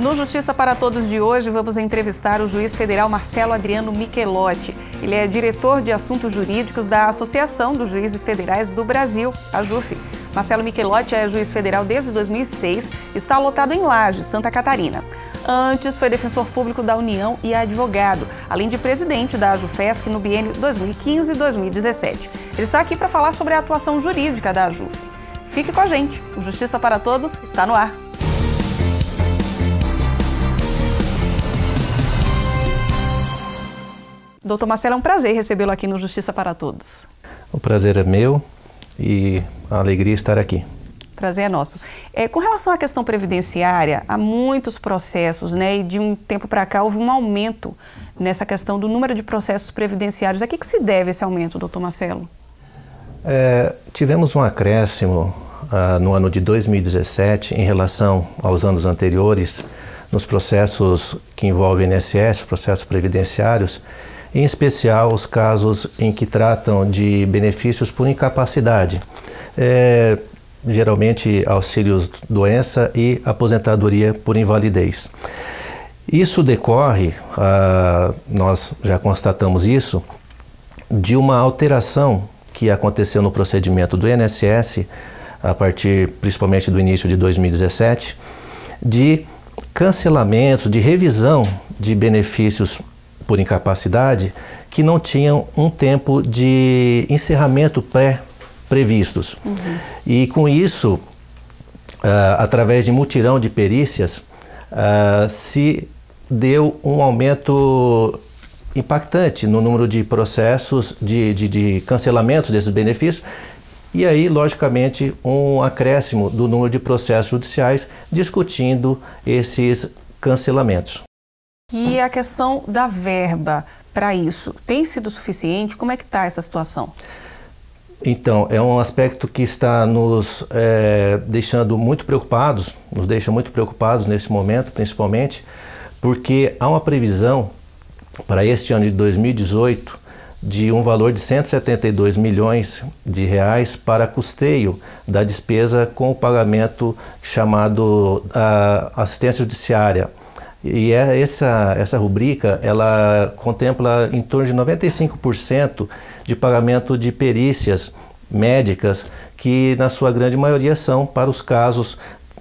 No Justiça para Todos de hoje, vamos entrevistar o juiz federal Marcelo Adriano Michelotti. Ele é diretor de assuntos jurídicos da Associação dos Juízes Federais do Brasil, a JUF. Marcelo Michelotti é juiz federal desde 2006, está lotado em Laje, Santa Catarina. Antes foi defensor público da União e advogado, além de presidente da AJUFESC no biênio 2015-2017. Ele está aqui para falar sobre a atuação jurídica da AJUF. Fique com a gente, o Justiça para Todos está no ar. Doutor Marcelo, é um prazer recebê-lo aqui no Justiça para Todos. O prazer é meu e a alegria é estar aqui. Prazer é nosso. É, com relação à questão previdenciária, há muitos processos, né? E de um tempo para cá houve um aumento nessa questão do número de processos previdenciários. A que, que se deve esse aumento, doutor Marcelo? É, tivemos um acréscimo ah, no ano de 2017 em relação aos anos anteriores nos processos que envolvem INSS, processos previdenciários, em especial os casos em que tratam de benefícios por incapacidade. É, geralmente auxílios doença e aposentadoria por invalidez. Isso decorre, ah, nós já constatamos isso, de uma alteração que aconteceu no procedimento do INSS a partir principalmente do início de 2017 de cancelamentos, de revisão de benefícios por incapacidade, que não tinham um tempo de encerramento pré previstos. Uhum. E com isso, uh, através de mutirão de perícias, uh, se deu um aumento impactante no número de processos de, de, de cancelamentos desses benefícios e aí, logicamente, um acréscimo do número de processos judiciais discutindo esses cancelamentos. E a questão da verba para isso tem sido suficiente? Como é que está essa situação? Então, é um aspecto que está nos é, deixando muito preocupados, nos deixa muito preocupados nesse momento, principalmente, porque há uma previsão para este ano de 2018 de um valor de 172 milhões de reais para custeio da despesa com o pagamento chamado ah, assistência judiciária, e é essa, essa rubrica, ela contempla em torno de 95% de pagamento de perícias médicas, que na sua grande maioria são para os casos,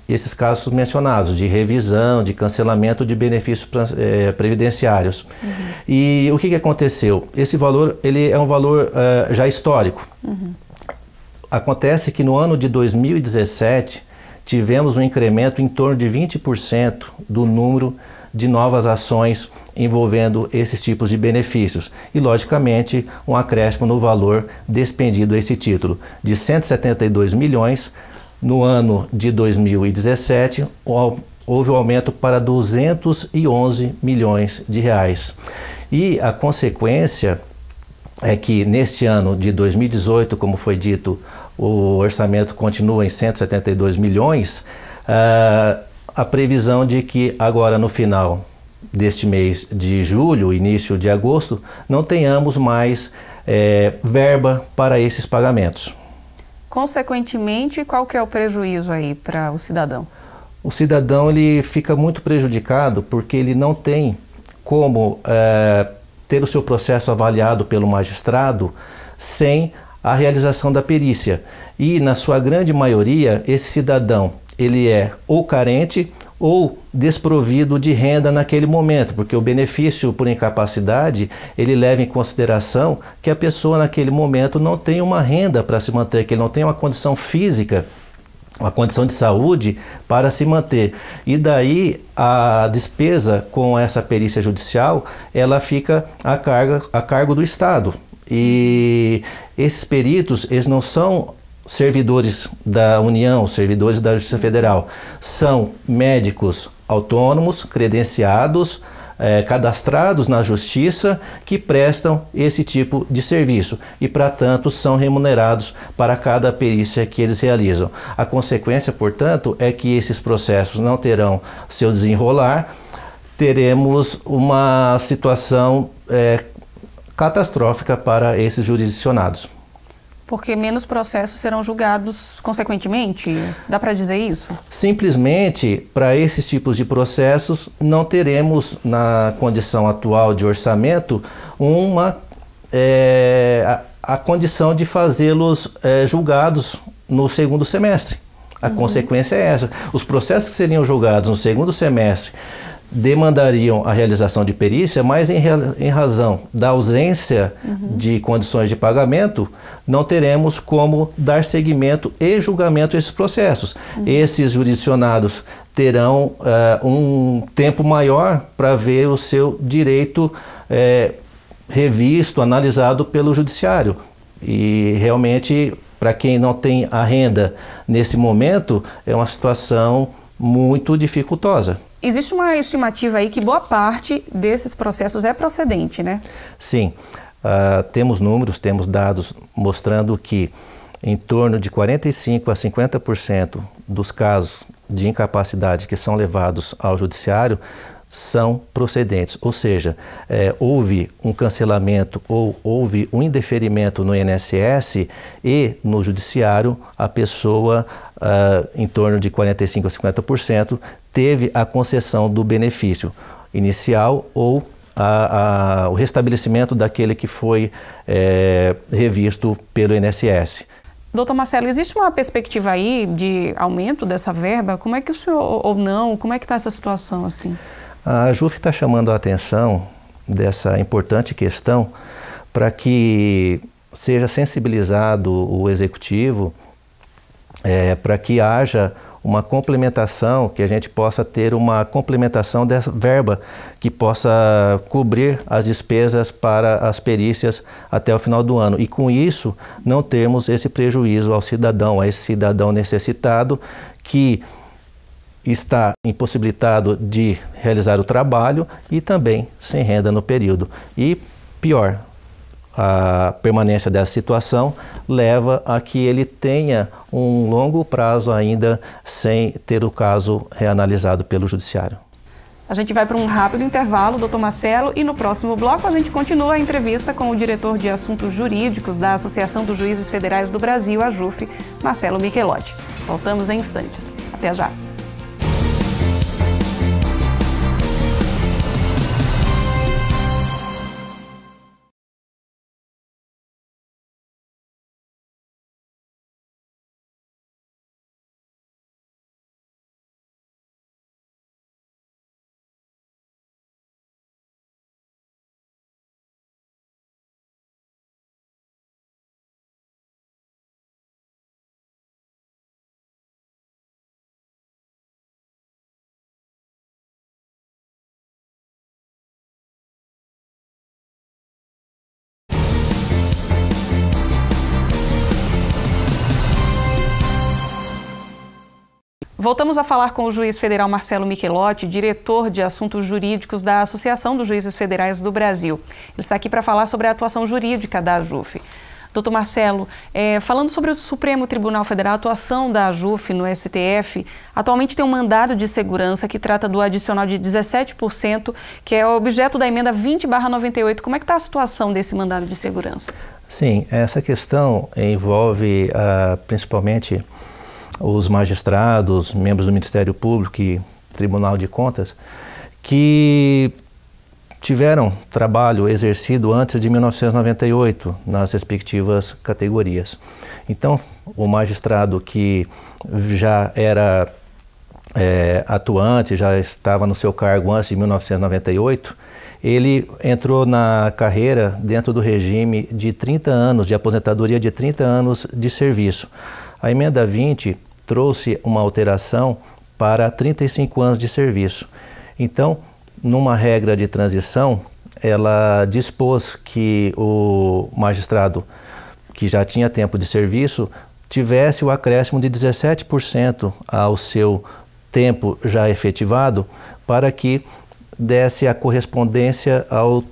esses casos mencionados, de revisão, de cancelamento de benefícios é, previdenciários. Uhum. E o que, que, aconteceu? Esse valor, ele é um valor uh, já histórico. Uhum. Acontece que no ano de 2017, tivemos um incremento em torno de 20% do número de novas ações envolvendo esses tipos de benefícios e, logicamente, um acréscimo no valor despendido a esse título, de 172 milhões no ano de 2017, houve o um aumento para 211 milhões de reais. E a consequência é que neste ano de 2018, como foi dito, o orçamento continua em 172 milhões, uh, a previsão de que agora no final deste mês de julho, início de agosto, não tenhamos mais é, verba para esses pagamentos. Consequentemente, qual que é o prejuízo aí para o cidadão? O cidadão ele fica muito prejudicado porque ele não tem como é, ter o seu processo avaliado pelo magistrado sem a realização da perícia. E, na sua grande maioria, esse cidadão ele é ou carente ou desprovido de renda naquele momento, porque o benefício por incapacidade, ele leva em consideração que a pessoa naquele momento não tem uma renda para se manter, que ele não tem uma condição física uma condição de saúde para se manter. E daí a despesa com essa perícia judicial, ela fica a, carga, a cargo do Estado. E esses peritos, eles não são servidores da União, servidores da Justiça Federal, são médicos autônomos, credenciados, é, cadastrados na Justiça que prestam esse tipo de serviço e, para tanto, são remunerados para cada perícia que eles realizam. A consequência, portanto, é que esses processos não terão seu desenrolar, teremos uma situação é, catastrófica para esses jurisdicionados. Porque menos processos serão julgados consequentemente? Dá para dizer isso? Simplesmente, para esses tipos de processos, não teremos, na condição atual de orçamento, uma é, a, a, condição de fazê-los é, julgados no segundo semestre. A uhum. consequência é essa. Os processos que seriam julgados no segundo semestre demandariam a realização de perícia, mas em, em razão da ausência uhum. de condições de pagamento, não teremos como dar seguimento e julgamento a esses processos. Uhum. Esses jurisdicionados terão uh, um tempo maior para ver o seu direito eh, revisto, analisado pelo judiciário. E realmente, para quem não tem a renda nesse momento, é uma situação muito dificultosa. Existe uma estimativa aí que boa parte desses processos é procedente, né? Sim. Uh, temos números, temos dados mostrando que em torno de 45 a 50% dos casos de incapacidade que são levados ao judiciário são procedentes, ou seja, é, houve um cancelamento ou houve um indeferimento no INSS e no judiciário a pessoa uh, em torno de 45 a 50% teve a concessão do benefício inicial ou a, a, o restabelecimento daquele que foi é, revisto pelo INSS. Doutor Marcelo, existe uma perspectiva aí de aumento dessa verba? Como é que o senhor, ou não, como é que está essa situação assim? A JUF está chamando a atenção dessa importante questão para que seja sensibilizado o executivo é, para que haja uma complementação, que a gente possa ter uma complementação dessa verba que possa cobrir as despesas para as perícias até o final do ano. E com isso, não termos esse prejuízo ao cidadão, a esse cidadão necessitado que está impossibilitado de realizar o trabalho e também sem renda no período. E pior, a permanência dessa situação leva a que ele tenha um longo prazo ainda sem ter o caso reanalisado pelo judiciário. A gente vai para um rápido intervalo, doutor Marcelo, e no próximo bloco a gente continua a entrevista com o diretor de assuntos jurídicos da Associação dos Juízes Federais do Brasil, a JUF, Marcelo Michelotti. Voltamos em instantes. Até já. Voltamos a falar com o juiz federal Marcelo Michelotti, diretor de assuntos jurídicos da Associação dos Juízes Federais do Brasil. Ele está aqui para falar sobre a atuação jurídica da AJUF. Doutor Marcelo, é, falando sobre o Supremo Tribunal Federal, a atuação da AJUF no STF, atualmente tem um mandado de segurança que trata do adicional de 17%, que é objeto da emenda 20-98. Como é que está a situação desse mandado de segurança? Sim, essa questão envolve ah, principalmente os magistrados, membros do Ministério Público e Tribunal de Contas, que tiveram trabalho exercido antes de 1998 nas respectivas categorias. Então, o magistrado que já era é, atuante, já estava no seu cargo antes de 1998, ele entrou na carreira dentro do regime de 30 anos, de aposentadoria de 30 anos de serviço. A emenda 20 trouxe uma alteração para 35 anos de serviço. Então, numa regra de transição, ela dispôs que o magistrado que já tinha tempo de serviço tivesse o acréscimo de 17% ao seu tempo já efetivado para que desse a correspondência ao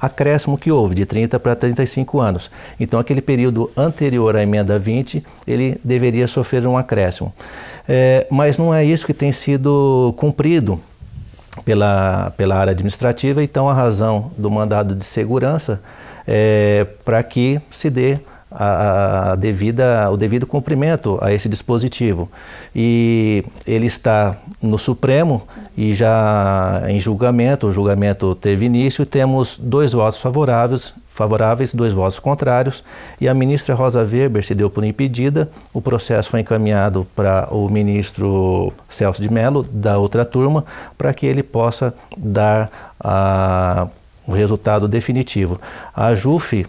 acréscimo que houve, de 30 para 35 anos. Então, aquele período anterior à emenda 20, ele deveria sofrer um acréscimo. É, mas não é isso que tem sido cumprido pela, pela área administrativa, então a razão do mandado de segurança é para que se dê a, a devida, o devido cumprimento a esse dispositivo. E ele está no Supremo e já em julgamento, o julgamento teve início, temos dois votos favoráveis, favoráveis, dois votos contrários, e a ministra Rosa Weber se deu por impedida. O processo foi encaminhado para o ministro Celso de Mello, da outra turma, para que ele possa dar a, ah, o resultado definitivo. A JUF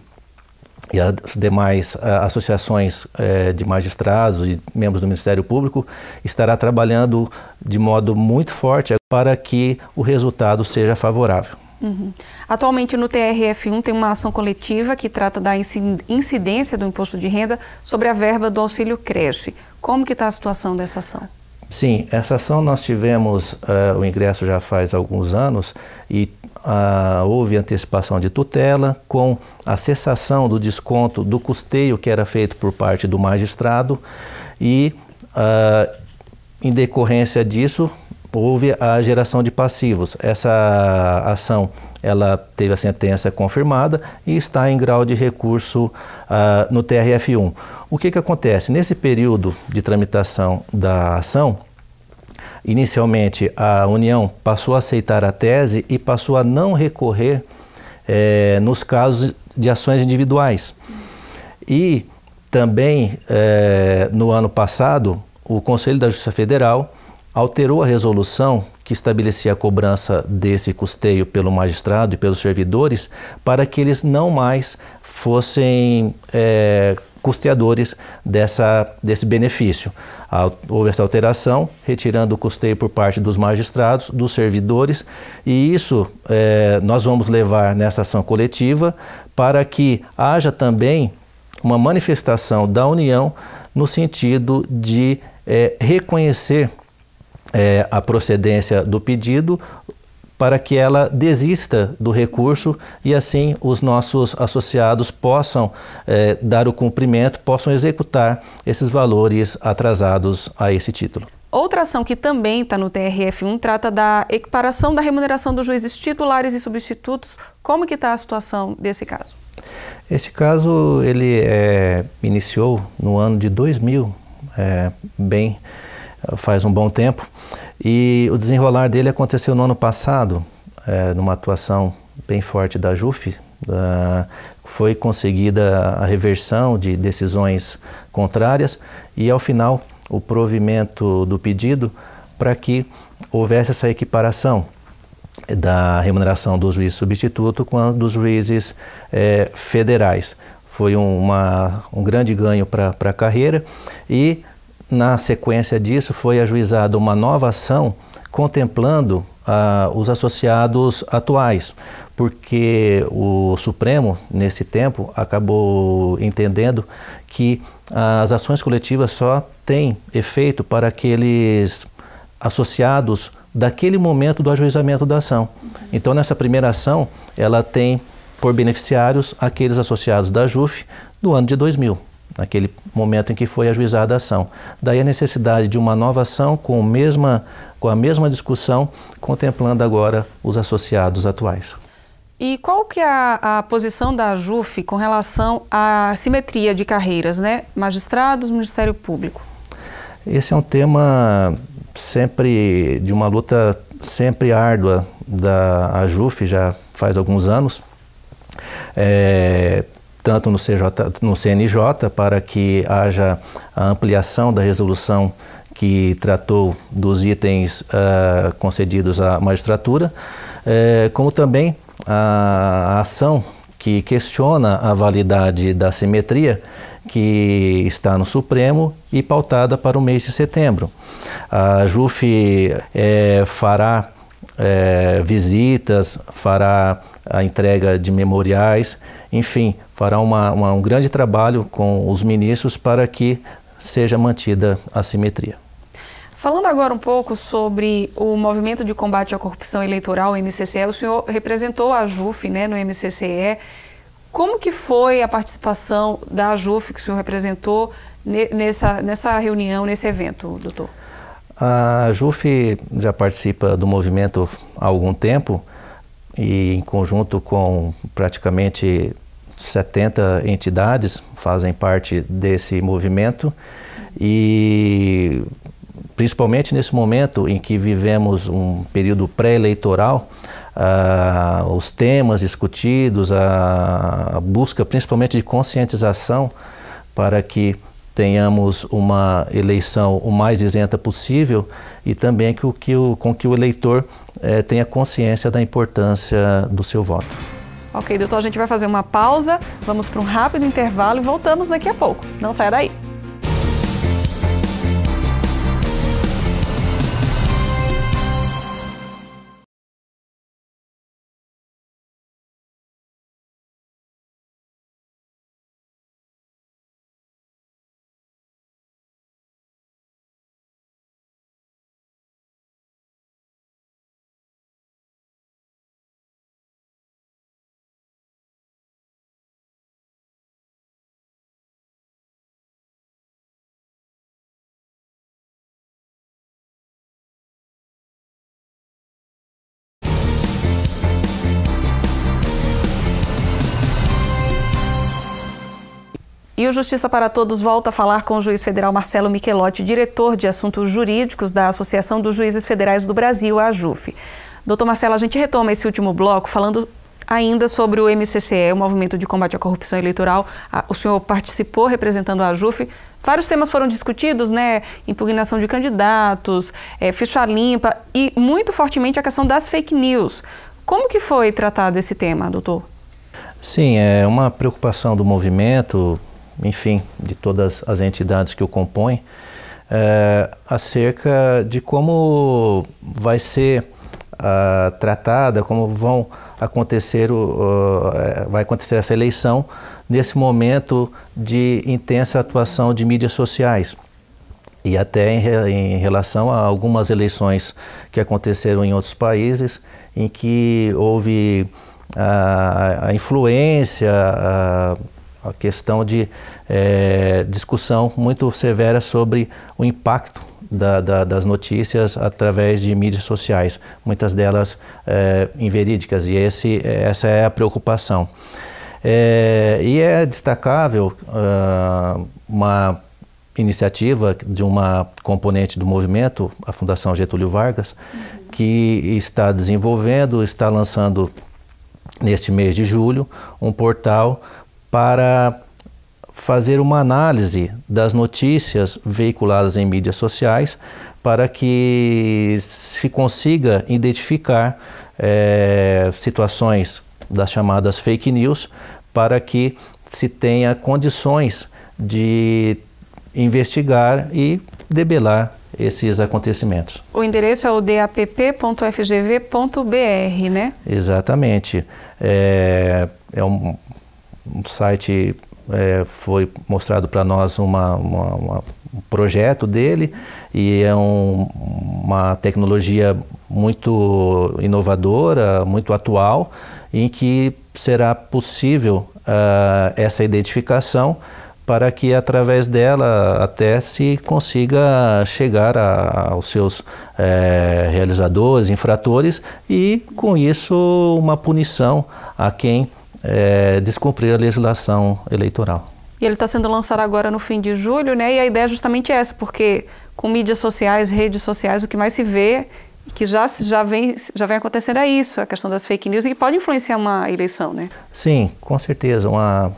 e as demais associações é, de magistrados e membros do Ministério Público estará trabalhando de modo muito forte para que o resultado seja favorável. Uhum. Atualmente no TRF1 tem uma ação coletiva que trata da incidência do imposto de renda sobre a verba do auxílio creche. Como que está a situação dessa ação? Sim, essa ação nós tivemos uh, o ingresso já faz alguns anos e ah, houve antecipação de tutela, com a cessação do desconto do custeio que era feito por parte do magistrado e, ah, em decorrência disso, houve a geração de passivos. Essa ação ela teve a sentença confirmada e está em grau de recurso ah, no TRF1. O que, que acontece? Nesse período de tramitação da ação, Inicialmente, a União passou a aceitar a tese e passou a não recorrer é, nos casos de ações individuais. E também, é, no ano passado, o Conselho da Justiça Federal alterou a resolução que estabelecia a cobrança desse custeio pelo magistrado e pelos servidores para que eles não mais fossem é, custeadores dessa, desse benefício. Houve essa alteração, retirando o custeio por parte dos magistrados, dos servidores, e isso é, nós vamos levar nessa ação coletiva para que haja também uma manifestação da União no sentido de é, reconhecer é, a procedência do pedido para que ela desista do recurso e assim os nossos associados possam eh, dar o cumprimento, possam executar esses valores atrasados a esse título. Outra ação que também está no TRF1 trata da equiparação da remuneração dos juízes titulares e substitutos. Como que está a situação desse caso? esse caso ele é, iniciou no ano de 2000, é, eh, bem faz um bom tempo. E o desenrolar dele aconteceu no ano passado, é, numa atuação bem forte da JUF. foi conseguida a reversão de decisões contrárias e, ao final, o provimento do pedido para que houvesse essa equiparação da remuneração do juiz substituto com a dos juízes é, federais. Foi uma, um grande ganho para a carreira e na sequência disso, foi ajuizada uma nova ação contemplando ah, os associados atuais, porque o Supremo, nesse tempo, acabou entendendo que as ações coletivas só têm efeito para aqueles associados daquele momento do ajuizamento da ação. Então, nessa primeira ação, ela tem por beneficiários aqueles associados da JUF do ano de 2000 naquele momento em que foi ajuizada a ação. Daí a necessidade de uma nova ação com, mesma, com a mesma discussão, contemplando agora os associados atuais. E qual que é a, a, posição da JUF com relação à simetria de carreiras, né? Magistrados, Ministério Público. Esse é um tema sempre de uma luta sempre árdua da JUF, já faz alguns anos. É, tanto no, CJ, no CNJ, para que haja a ampliação da resolução que tratou dos itens uh, concedidos à magistratura, eh, como também a ação que questiona a validade da simetria que está no Supremo e pautada para o mês de setembro. A JUF eh, fará é, visitas, fará a entrega de memoriais, enfim, fará uma, uma, um grande trabalho com os ministros para que seja mantida a simetria. Falando agora um pouco sobre o Movimento de Combate à Corrupção Eleitoral, o MCCE, o senhor representou a JUF né, no MCCE. Como que foi a participação da JUF que o senhor representou nessa, nessa reunião, nesse evento, doutor? A JUF já participa do movimento há algum tempo e em conjunto com praticamente 70 entidades fazem parte desse movimento e principalmente nesse momento em que vivemos um período pré-eleitoral, ah, os temas discutidos, a, a busca principalmente de conscientização para que tenhamos uma eleição o mais isenta possível e também que o, que o, com que o eleitor é, tenha consciência da importância do seu voto. Ok, doutor, a gente vai fazer uma pausa, vamos para um rápido intervalo e voltamos daqui a pouco. Não saia daí. E o Justiça para Todos volta a falar com o juiz federal Marcelo Michelotti, diretor de assuntos jurídicos da Associação dos Juízes Federais do Brasil, a AJUF. Doutor Marcelo, a gente retoma esse último bloco falando ainda sobre o MCCE, o Movimento de Combate à Corrupção Eleitoral. O senhor participou representando a AJUF. Vários temas foram discutidos, né? Impugnação de candidatos, é, ficha limpa e muito fortemente a questão das fake news. Como que foi tratado esse tema, doutor? Sim, é uma preocupação do movimento enfim, de todas as entidades que o compõem, é, acerca de como vai ser uh, tratada, como vão acontecer o, uh, vai acontecer essa eleição nesse momento de intensa atuação de mídias sociais e até em, em, relação a algumas eleições que aconteceram em outros países, em que houve ah, a, a influência, ah, a questão de é, discussão muito severa sobre o impacto da, da, das notícias através de mídias sociais, muitas delas é, inverídicas, e esse, essa é a preocupação. É, e é destacável uh, uma iniciativa de uma componente do movimento, a Fundação Getúlio Vargas, uhum. que está desenvolvendo, está lançando neste mês de julho um portal para fazer uma análise das notícias veiculadas em mídias sociais para que se consiga identificar é, situações das chamadas fake news para que se tenha condições de investigar e debelar esses acontecimentos. O endereço é o dapp.fgv.br, né? Exatamente. É, é um, um site é, foi mostrado para nós uma, uma, uma, um projeto dele e é um, uma tecnologia muito inovadora, muito atual, em que será possível uh, essa identificação para que através dela até se consiga chegar a, aos seus é, realizadores, infratores e com isso uma punição a quem é, descumprir a legislação eleitoral. E ele está sendo lançado agora no fim de julho, né? E a ideia é justamente essa, porque com mídias sociais, redes sociais, o que mais se vê que já, já, vem, já vem acontecendo é isso, a questão das fake news, que pode influenciar uma eleição, né? Sim, com certeza. Uma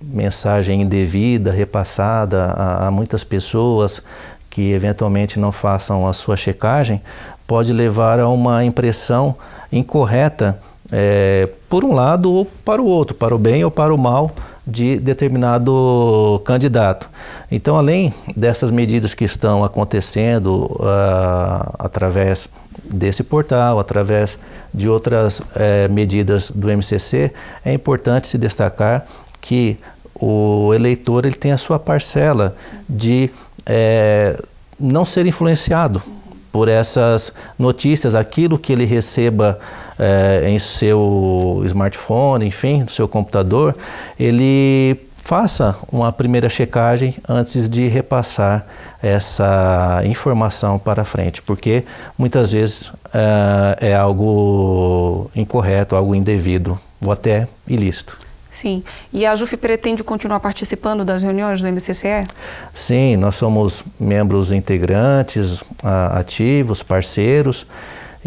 mensagem indevida, repassada a, a muitas pessoas que eventualmente não façam a sua checagem, pode levar a uma impressão incorreta é, por um lado ou para o outro, para o bem ou para o mal de determinado candidato. Então, além dessas medidas que estão acontecendo uh, através desse portal, através de outras uh, medidas do MCC, é importante se destacar que o eleitor ele tem a sua parcela de uh, não ser influenciado por essas notícias, aquilo que ele receba é, em seu smartphone, enfim, no seu computador, ele faça uma primeira checagem antes de repassar essa informação para frente, porque muitas vezes é, é algo incorreto, algo indevido ou até ilícito. Sim. E a JUF pretende continuar participando das reuniões do MCCE? Sim, nós somos membros integrantes, ah, ativos, parceiros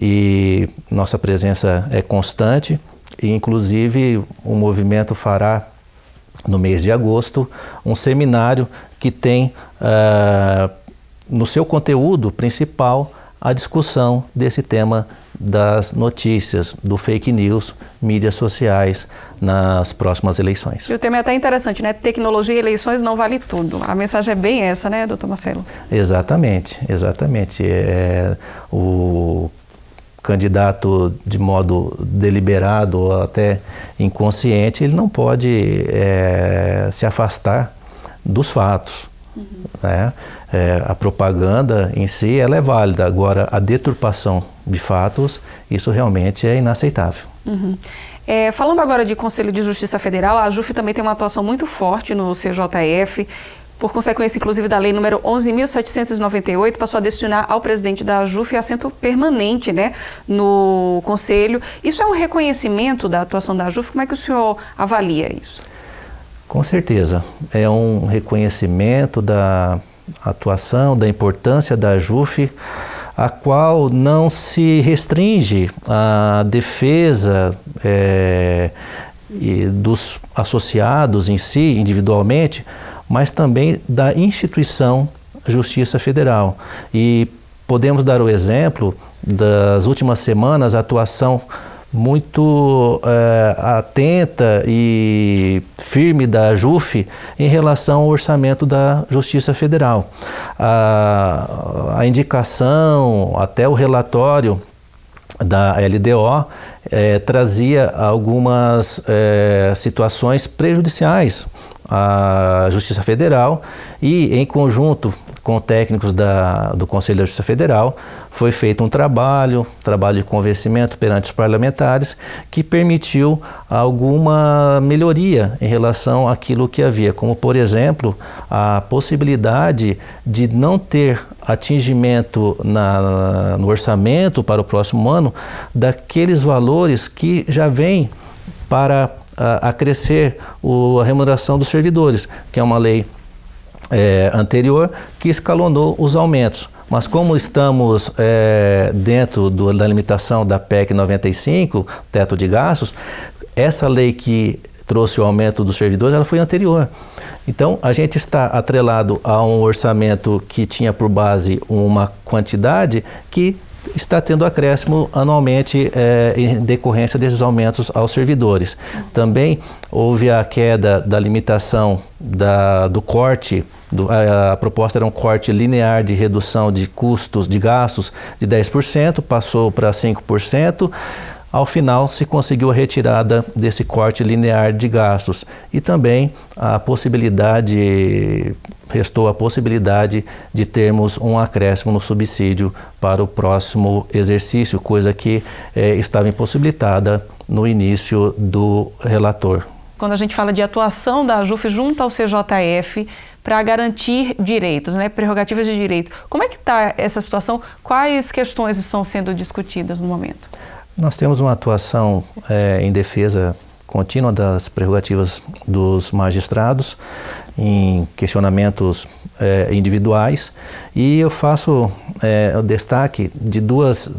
e nossa presença é constante. E, inclusive, o movimento fará no mês de agosto um seminário que tem uh, no seu conteúdo principal a discussão desse tema das notícias, do fake news, mídias sociais nas próximas eleições. E o tema é até interessante, né? Tecnologia e eleições não vale tudo. A mensagem é bem essa, né, doutor Marcelo? Exatamente, exatamente. É, o candidato de modo deliberado ou até inconsciente, ele não pode é, se afastar dos fatos. Uhum. Né? É, a propaganda em si ela é válida, agora a deturpação de fatos, isso realmente é inaceitável. Uhum. É, falando agora de Conselho de Justiça Federal, a JUF também tem uma atuação muito forte no CJF por consequência, inclusive, da lei número 11.798, passou a destinar ao presidente da JUF assento permanente né, no Conselho. Isso é um reconhecimento da atuação da JUF? Como é que o senhor avalia isso? Com certeza. É um reconhecimento da atuação, da importância da JUF, a qual não se restringe à defesa. É, dos associados em si, individualmente, mas também da instituição Justiça Federal. E podemos dar o exemplo das últimas semanas, a atuação muito é, atenta e firme da JUF em relação ao orçamento da Justiça Federal. A, a indicação, até o relatório da LDO é, trazia algumas é, situações prejudiciais à Justiça Federal e, em conjunto, com técnicos da, do Conselho da Justiça Federal, foi feito um trabalho, trabalho de convencimento perante os parlamentares, que permitiu alguma melhoria em relação àquilo que havia, como, por exemplo, a possibilidade de não ter atingimento na, no orçamento para o próximo ano daqueles valores que já vêm para a, ah, a crescer o, a remuneração dos servidores, que é uma lei é, anterior que escalonou os aumentos. Mas como estamos é, dentro do, da limitação da PEC 95, teto de gastos, essa lei que trouxe o aumento dos servidores, ela foi anterior. Então, a gente está atrelado a um orçamento que tinha por base uma quantidade que está tendo acréscimo anualmente é, em decorrência desses aumentos aos servidores. Também houve a queda da limitação da, do corte do, a, a, proposta era um corte linear de redução de custos, de gastos de 10%, passou para 5%. Ao final, se conseguiu a retirada desse corte linear de gastos e também a possibilidade, restou a possibilidade de termos um acréscimo no subsídio para o próximo exercício, coisa que é, estava impossibilitada no início do relator. Quando a gente fala de atuação da AJUF junto ao CJF, para garantir direitos, né, prerrogativas de direito. Como é que está essa situação? Quais questões estão sendo discutidas no momento? Nós temos uma atuação é, em defesa contínua das prerrogativas dos magistrados em questionamentos é, individuais e eu faço é, o destaque de duas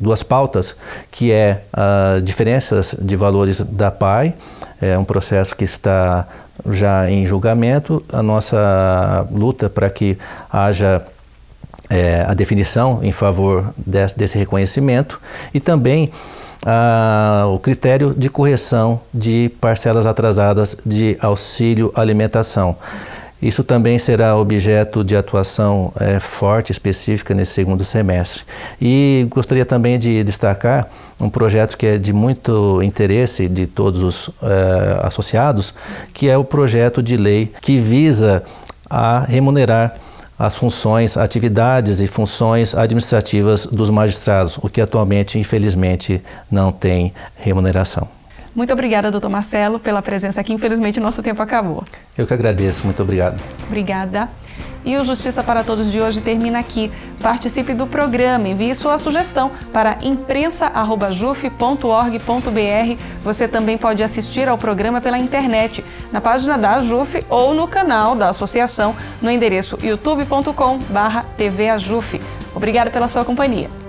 duas pautas que é a ah, diferenças de valores da PAI é um processo que está já em julgamento, a nossa luta para que haja é, a definição em favor desse, desse reconhecimento e também o critério de correção de parcelas atrasadas de auxílio alimentação. Isso também será objeto de atuação é, forte, específica nesse segundo semestre. E gostaria também de destacar um projeto que é de muito interesse de todos os é, associados, que é o projeto de lei que visa a remunerar as funções, atividades e funções administrativas dos magistrados, o que atualmente, infelizmente, não tem remuneração. Muito obrigada, doutor Marcelo, pela presença aqui. Infelizmente, o nosso tempo acabou. Eu que agradeço. Muito obrigado. Obrigada. E o Justiça para Todos de hoje termina aqui. Participe do programa, envie sua sugestão para imprensa.juf.org.br. Você também pode assistir ao programa pela internet, na página da Ajuf ou no canal da associação, no endereço youtubecom Obrigada pela sua companhia.